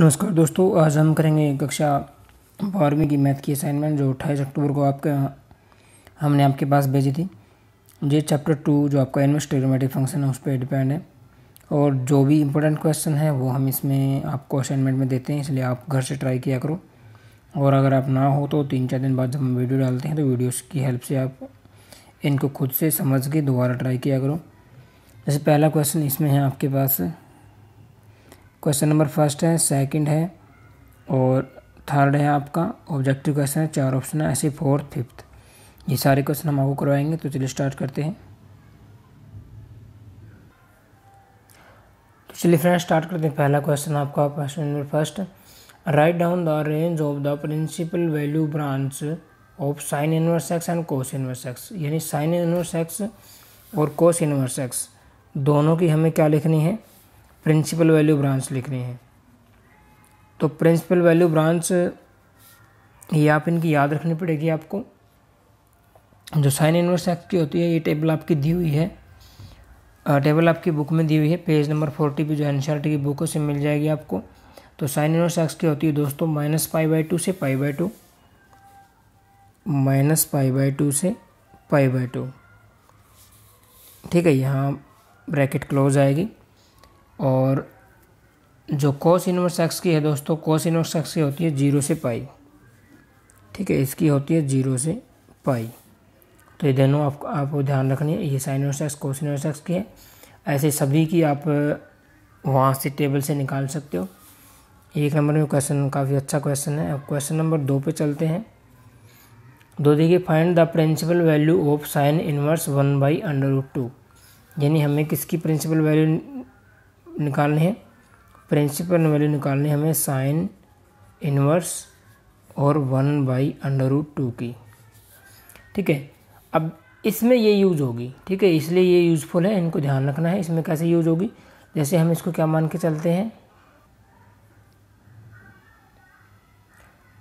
नमस्कार दोस्तों आज हम करेंगे कक्षा बारहवीं की मैथ की असाइनमेंट जो अट्ठाईस अक्टूबर को आपके हमने आपके पास भेजी थी ये चैप्टर टू जो आपका इन्वेस्टोमेटिक फंक्शन है उस पर डिपेंड है और जो भी इंपॉर्टेंट क्वेश्चन है वो हम इसमें आपको असाइनमेंट में देते हैं इसलिए आप घर से ट्राई किया करो और अगर आप ना हो तो तीन चार दिन बाद जब हम वीडियो डालते हैं तो वीडियो की हेल्प से आप इनको खुद से समझ के दोबारा ट्राई किया करो जैसे पहला क्वेश्चन इसमें है आपके पास क्वेश्चन नंबर फर्स्ट है सेकंड है और थर्ड है आपका ऑब्जेक्टिव क्वेश्चन है चार ऑप्शन है ऐसे फोर्थ फिफ्थ ये सारे क्वेश्चन हम आपको करवाएंगे तो चलिए स्टार्ट करते हैं तो चलिए फ्रेंड स्टार्ट करते हैं पहला क्वेश्चन आपका question number first write down the range of the principal value branch of sine inverse x and cos inverse x यानी साइन इनवर्स एक्स और कोस इनवर्स एक्स दोनों की हमें क्या लिखनी है प्रिंसिपल वैल्यू ब्रांच लिख रहे हैं तो प्रिंसिपल वैल्यू ब्रांच ये आप इनकी याद रखनी पड़ेगी आपको जो साइन इनवर्स एक्स की होती है ये टेबल आपकी दी हुई है टेबल आपकी बुक में दी हुई है पेज नंबर फोर्टी पर जो एन की बुक उसे मिल जाएगी आपको तो साइन इनवर्स एक्स की होती है दोस्तों माइनस पाई बाई टू से pi by two minus pi by two से पाई बाई टू ठीक है यहाँ ब्रैकेट क्लोज आएगी और जो कॉस इनवर्स एक्स की है दोस्तों कॉस इनवर्स एक्स की होती है जीरो से पाई ठीक है इसकी होती है जीरो से पाई तो ये दोनों आप आपको ध्यान रखनी है ये sine inverse x cos inverse x की है ऐसे सभी की आप वहाँ से टेबल से निकाल सकते हो एक नंबर में क्वेश्चन काफ़ी अच्छा क्वेश्चन है अब क्वेश्चन नंबर दो पे चलते हैं दो देखिए find the principal value of sine inverse one by under root two यानी हमें किसकी प्रिंसिपल वैल्यू निकालने हैं प्रिंसिपल वैल्यू निकालने हमें साइन इनवर्स और one by under root two की ठीक है अब इसमें ये यूज़ होगी ठीक है इसलिए ये यूज़फुल है इनको ध्यान रखना है इसमें कैसे यूज़ होगी जैसे हम इसको क्या मान के चलते हैं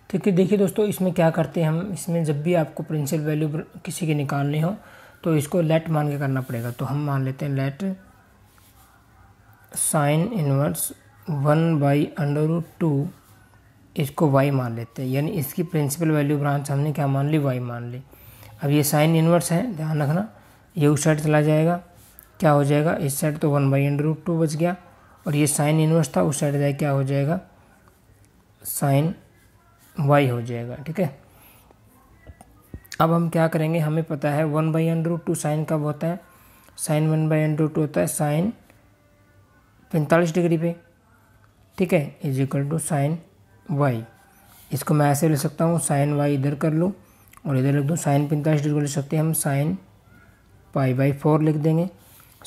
ठीक तो है देखिए दोस्तों इसमें क्या करते हैं हम इसमें जब भी आपको प्रिंसिपल वैल्यू किसी के निकालनी हो तो इसको लेट मान के करना पड़ेगा तो हम मान लेते हैं let sine inverse one by under root two इसको वाई मान लेते हैं यानी इसकी प्रिंसिपल वैल्यू ब्रांच हमने क्या मान ली वाई मान ली अब ये साइन इनवर्स है ध्यान रखना ये उस साइड चला जाएगा क्या हो जाएगा इस साइड तो one by under root two बच गया और ये साइन इनवर्स था उस साइड जाए क्या हो जाएगा साइन वाई हो जाएगा ठीक है अब हम क्या करेंगे हमें पता है one by under root two sine कब होता है sine one by under root होता है साइन पैंतालीस डिग्री पे ठीक है is equal to sine y इसको मैं ऐसे लिख सकता हूँ साइन वाई इधर कर लूँ और इधर लिख दूँ साइन पैंतालीस डिग्री लिख सकते हैं हम साइन पाई बाई फोर लिख देंगे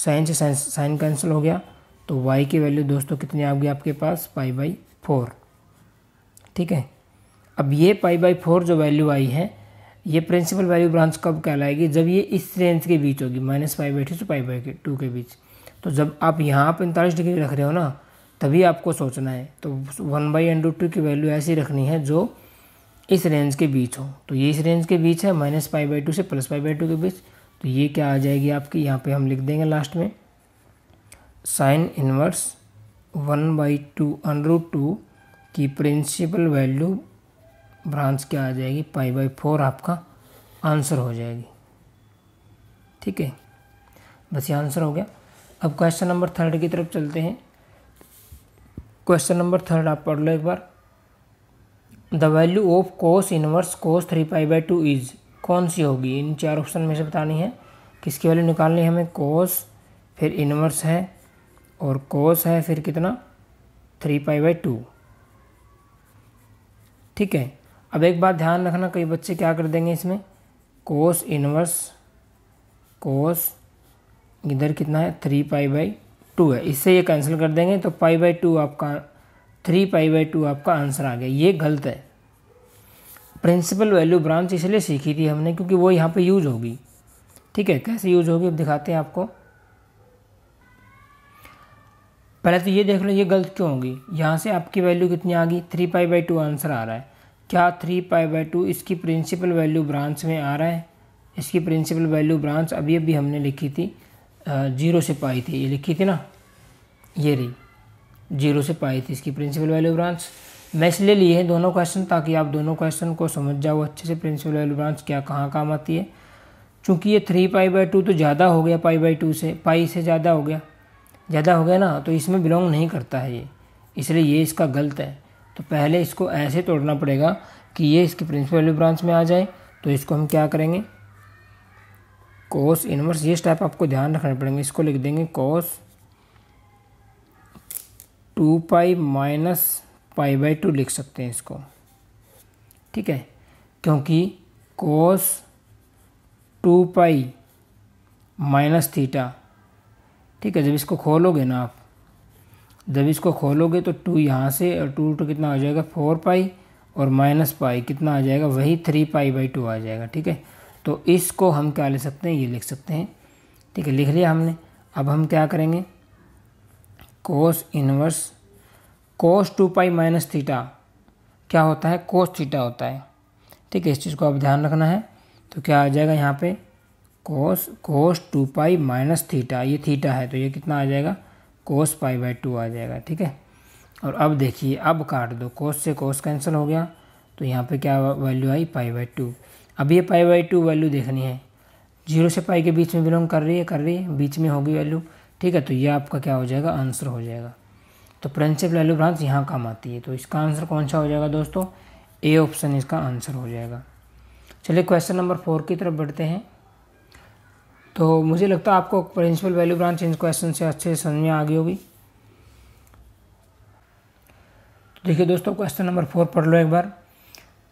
साइन से साइन साइन कैंसिल हो गया तो वाई की वैल्यू दोस्तों कितनी आ गई आपके पास पाई बाई फोर ठीक है अब ये पाई बाई फोर जो वैल्यू आई है ये प्रिंसिपल वैल्यू ब्रांच कब कहलाएगी जब ये इस रेंज के बीच होगी माइनस पाई बाई टू से पाई बाई टू के बीच तो जब आप यहाँ पैंतालीस डिग्री रख रहे हो ना तभी आपको सोचना है तो वन बाई एंड टू की वैल्यू ऐसी रखनी है जो इस रेंज के बीच हो तो ये इस रेंज के बीच है माइनस फाइव बाई टू से प्लस फाइव बाई टू के बीच तो ये क्या आ जाएगी आपकी यहाँ पे हम लिख देंगे लास्ट में sine inverse one by two under root two की प्रिंसिपल वैल्यू ब्रांच क्या आ जाएगी पाई बाई फोर आपका आंसर हो जाएगी ठीक है बस ये आंसर हो गया अब क्वेश्चन नंबर थर्ड की तरफ चलते हैं क्वेश्चन नंबर थर्ड आप पढ़ लो एक बार the value of cos inverse cos three pi by two is कौन सी होगी इन चार ऑप्शन में से बतानी है किसकी वैल्यू निकालनी है हमें कोस फिर इनवर्स है और कोस है फिर कितना थ्री पाई बाई टू ठीक है अब एक बात ध्यान रखना कई बच्चे क्या कर देंगे इसमें कोस इनवर्स कोस इधर कितना है थ्री पाई बाई टू है इससे ये कैंसिल कर देंगे तो पाई बाई टू आपका थ्री पाई बाई टू आपका आंसर आ गया ये गलत है प्रिंसिपल वैल्यू ब्रांच इसलिए सीखी थी हमने क्योंकि वो यहाँ पे यूज होगी ठीक है कैसे यूज होगी अब दिखाते हैं आपको पहले तो ये देख लो ये गलत क्यों होगी यहाँ से आपकी वैल्यू कितनी आ गई three pi by two answer आ रहा है क्या थ्री पाई बाई टू इसकी प्रिंसिपल वैल्यू ब्रांच में आ रहा है इसकी प्रिंसिपल वैल्यू ब्रांच अभी अभी हमने लिखी थी जीरो से पाई थी ये लिखी थी ना ये रही जीरो से पाई थी इसकी प्रिंसिपल वैल्यू ब्रांच मैं इसलिए लिए हैं दोनों क्वेश्चन ताकि आप दोनों क्वेश्चन को समझ जाओ अच्छे से प्रिंसिपल वैल्यू ब्रांच क्या कहाँ काम आती है चूँकि ये थ्री पाई बाई टू तो ज़्यादा हो गया पाई बाई टू से पाई से ज़्यादा हो गया ज़्यादा हो गया ना तो इसमें बिलोंग नहीं करता है ये इसलिए ये इसका गलत है तो पहले इसको ऐसे तोड़ना पड़ेगा कि ये इसकी प्रिंसिपल वैल्यू ब्रांच में आ जाए तो इसको हम क्या करेंगे कोस इनवर्स ये स्टेप आपको ध्यान रखना पड़ेंगे इसको लिख देंगे cos two pi minus pi by two लिख सकते हैं इसको ठीक है क्योंकि cos two pi minus theta ठीक है जब इसको खोलोगे ना आप जब इसको खोलोगे तो टू यहाँ से और टू टू कितना आ जाएगा फोर पाई और माइनस पाई कितना आ जाएगा वही थ्री पाई बाई टू आ जाएगा ठीक है तो इसको हम क्या ले सकते हैं ये लिख सकते हैं ठीक है लिख लिया हमने अब हम क्या करेंगे cos inverse cos two pi minus theta क्या होता है कोस थीटा होता है ठीक है इस चीज़ को आप ध्यान रखना है तो क्या आ जाएगा यहाँ पे cos cos two pi minus theta ये थीटा है तो ये कितना आ जाएगा कोस पाई बाई टू आ जाएगा ठीक है और अब देखिए अब काट दो कोस से कोस कैंसिल हो गया तो यहाँ पे क्या वैल्यू आई पाई बाई टू अब ये पाई बाई टू वैल्यू देखनी है जीरो से पाई के बीच में बिलोंग कर रही है कर रही है बीच में होगी वैल्यू ठीक है तो ये आपका क्या हो जाएगा आंसर हो जाएगा तो प्रिंसिपल वैल्यू ब्रांच यहाँ काम आती है तो इसका आंसर कौन सा हो जाएगा दोस्तों ए ऑप्शन इसका आंसर हो जाएगा चलिए क्वेश्चन नंबर फोर की तरफ बढ़ते हैं तो मुझे लगता है आपको प्रिंसिपल वैल्यू ब्रांच इन क्वेश्चन से अच्छे से समझ में आ गई होगी तो देखिए दोस्तों क्वेश्चन नंबर फोर पढ़ लो एक बार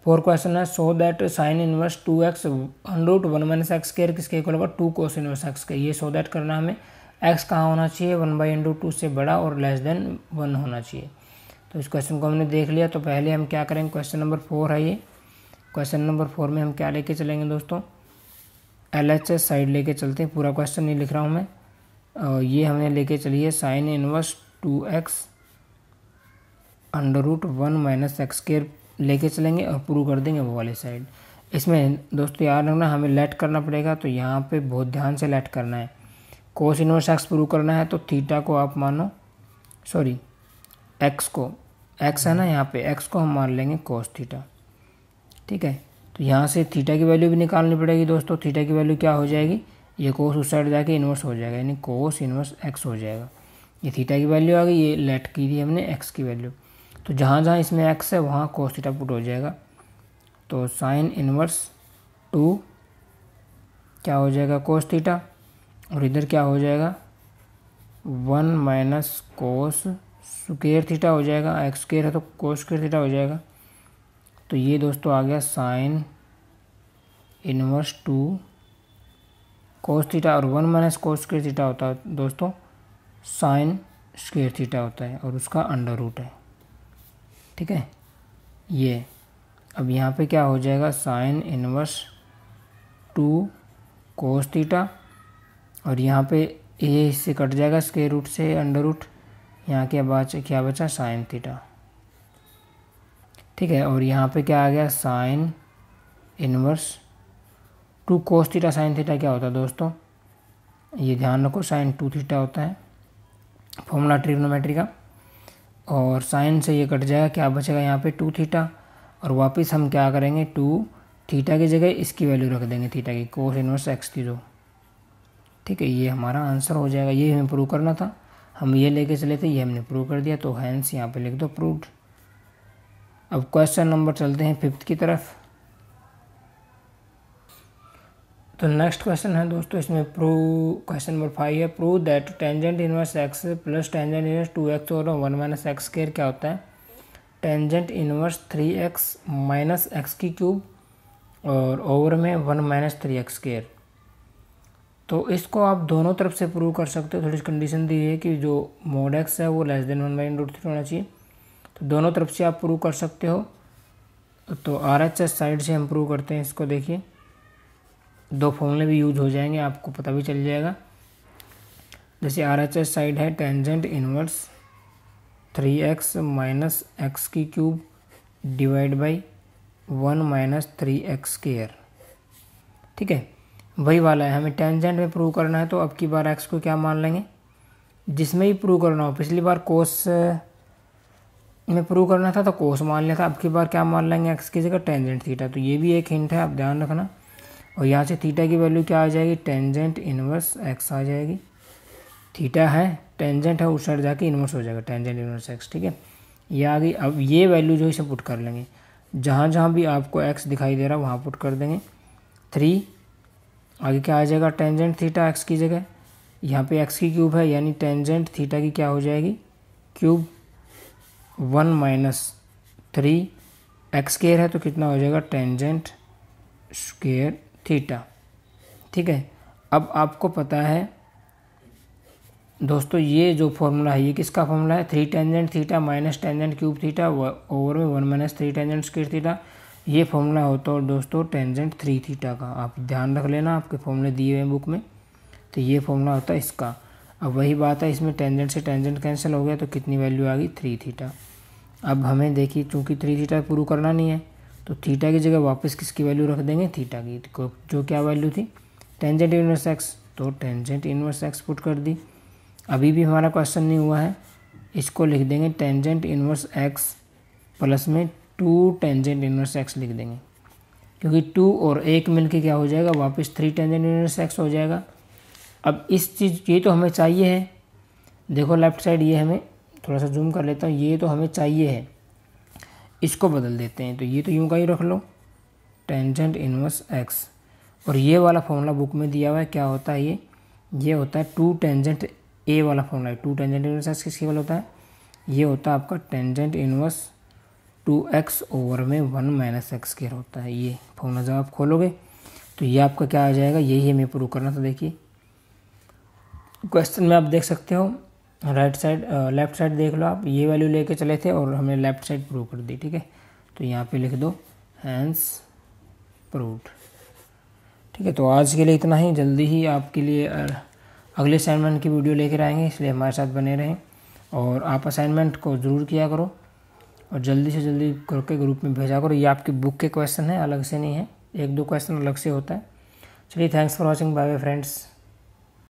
फोर क्वेश्चन है so that sine inverse two x root one minus x square किसके इक्वल होगा टू कोस इनवर्स एक्स के ये सो दैट करना हमें एक्स कहाँ होना चाहिए वन बाई इंडू टू से बड़ा और लेस देन वन होना चाहिए तो इस क्वेश्चन को हमने देख लिया तो पहले हम क्या करेंगे क्वेश्चन नंबर फोर है ये क्वेश्चन नंबर फोर में हम क्या लेके चलेंगे दोस्तों एल एच एस साइड लेके चलते हैं पूरा क्वेश्चन नहीं लिख रहा हूँ मैं और ये हमने लेके चली है sine inverse two x under root one minus x square लेके चलेंगे और प्रूव कर देंगे वो वाले साइड इसमें दोस्तों याद रखना हमें लेट करना पड़ेगा तो यहाँ पे बहुत ध्यान से लेट करना है कोस इनवर्स एक्स प्रूव करना है तो थीटा को आप मानो सॉरी एक्स को एक्स है ना यहाँ पे एक्स को हम मान लेंगे कोस थीटा ठीक है तो यहाँ से थीटा की वैल्यू भी निकालनी पड़ेगी दोस्तों थीटा की वैल्यू क्या हो जाएगी ये कोस उस साइड जाके इन्वर्स हो जाएगा यानी कोस इन्वर्स एक्स हो जाएगा ये थीटा की वैल्यू आ गई ये लेट की थी हमने एक्स की वैल्यू तो जहाँ जहाँ इसमें एक्स है वहाँ कोस थीटा पुट हो जाएगा तो साइन इनवर्स टू क्या हो जाएगा कोस थीटा और इधर क्या हो जाएगा one minus cos square theta हो जाएगा एक्स स्क्र है तो कोस स्क्र थीटा हो जाएगा तो ये दोस्तों आ गया sine inverse two cos theta और one minus cos square theta होता है दोस्तों साइन स्क्र थीटा होता है और उसका अंडर रूट है ठीक है ये अब यहाँ पे क्या हो जाएगा sine inverse two cos theta और यहाँ पे ये इससे कट जाएगा स्केयर रूट से अंडर रूट यहाँ क्या बचा क्या बचा साइन थीटा ठीक है और यहाँ पे क्या आ गया sine inverse two cos theta sine theta क्या होता है दोस्तों ये ध्यान रखो साइन टू थीटा होता है फॉर्मूला ट्रिग्नोमेट्री का और साइन से ये कट जाएगा क्या बचेगा यहाँ पे टू थीटा और वापस हम क्या करेंगे टू थीटा की जगह इसकी वैल्यू रख देंगे थीटा की कोस इनवर्स एक्स जीरो ठीक है ये हमारा आंसर हो जाएगा ये हमें प्रूव करना था हम ये लेके चले थे ये हमने प्रूव कर दिया तो हैंस यहाँ पे लिख दो प्रूव्ड अब क्वेश्चन नंबर चलते हैं फिफ्थ की तरफ तो नेक्स्ट क्वेश्चन है दोस्तों इसमें प्रो क्वेश्चन नंबर फाइव है prove that tangent inverse x plus tangent inverse two x और वन माइनस एक्स स्केयर क्या होता है tangent inverse three x minus x की क्यूब और ओवर में one minus three x square तो इसको आप दोनों तरफ से प्रूव कर सकते हो थोड़ी कंडीशन दी है कि जो मोड एक्स है वो less than one by root three होना चाहिए तो दोनों तरफ से आप प्रूव कर सकते हो तो आर एच एस साइड से हम प्रूव करते हैं इसको देखिए दो फॉर्मूले भी यूज हो जाएंगे आपको पता भी चल जाएगा जैसे आर एच एस साइड है tangent inverse three x minus x की cube divide by one minus three x square ठीक है वही वाला है हमें टेंजेंट में प्रूव करना है तो अब की बार एक्स को क्या मान लेंगे जिसमें भी प्रूव करना हो पिछली बार कोस में प्रूव करना था तो कोस मान लिया था अब की बार क्या मान लेंगे एक्स की जगह टेंजेंट थीटा तो ये भी एक हिंट है आप ध्यान रखना और यहाँ से थीटा की वैल्यू क्या आ जाएगी टेंजेंट इनवर्स एक्स आ जाएगी थीटा है टेंजेंट है उस साइड जाके इनवर्स हो जाएगा टेंजेंट इनवर्स एक्स ठीक है ये आ गई अब ये वैल्यू जो इसे पुट कर लेंगे जहाँ जहाँ भी आपको एक्स दिखाई दे रहा है वहाँ पुट कर देंगे थ्री आगे क्या आ जाएगा टेंजेंट थीटा एक्स की जगह यहाँ पे एक्स की क्यूब है यानी टेंजेंट थीटा की क्या हो जाएगी cube one minus three x square है तो कितना हो जाएगा टेंजेंट स्केयर थीटा ठीक है अब आपको पता है दोस्तों ये जो फॉर्मूला है ये किसका फॉर्मूला है three tangent theta minus tangent cube theta over में one minus three tangent square theta ये फॉर्मूला होता है दोस्तों टेंजेंट थ्री थीटा का आप ध्यान रख लेना आपके फॉर्मूले दिए हुए हैं बुक में तो ये फॉर्मूला होता है इसका अब वही बात है इसमें टेंजेंट से टेंजेंट कैंसिल हो गया तो कितनी वैल्यू आ गई थ्री थीटा अब हमें देखिए चूँकि थ्री थीटा प्रूव करना नहीं है तो थीटा की जगह वापस किसकी वैल्यू रख देंगे थीटा की तो जो क्या वैल्यू थी टेंजेंट इनवर्स एक्स तो टेंजेंट इनवर्स एक्स पुट कर दी अभी भी हमारा क्वेश्चन नहीं हुआ है इसको लिख देंगे टेंजेंट इनवर्स एक्स प्लस में टू टेंजेंट इनवर्स एक्स लिख देंगे क्योंकि टू और एक मिलके क्या हो जाएगा वापस थ्री टेंजेंट इनवर्स एक्स हो जाएगा अब इस चीज़ ये तो हमें चाहिए है देखो लेफ्ट साइड ये हमें थोड़ा सा जूम कर लेता हूँ ये तो हमें चाहिए है इसको बदल देते हैं तो ये तो यूँ का ही रख लो टेंजेंट इनवर्स एक्स और ये वाला फॉर्मूला बुक में दिया हुआ है क्या होता है ये ये होता है टू टेंजेंट ए वाला फॉर्मूला है टू टेंजेंट इनवर्स एक्स किसके वाला होता है ये होता है आपका tangent inverse two x over में वन माइनस एक्स स्केयर होता है ये फॉर्मूला जब आप खोलोगे तो ये आपका क्या आ जाएगा यही हमें प्रूव करना था देखिए क्वेश्चन में आप देख सकते हो राइट साइड लेफ्ट साइड देख लो आप ये वैल्यू लेके चले थे और हमने लेफ्ट साइड प्रूव कर दी ठीक है तो यहाँ पे लिख दो हैंस प्रूव्ड ठीक है तो आज के लिए इतना ही जल्दी ही आपके लिए अगले असाइनमेंट की वीडियो लेकर आएंगे इसलिए हमारे साथ बने रहें और आप असाइनमेंट को ज़रूर किया करो और जल्दी से जल्दी करके ग्रुप में भेजा करो ये आपकी बुक के क्वेश्चन हैं अलग से नहीं है एक दो क्वेश्चन अलग से होता है चलिए thanks for watching bye bye friends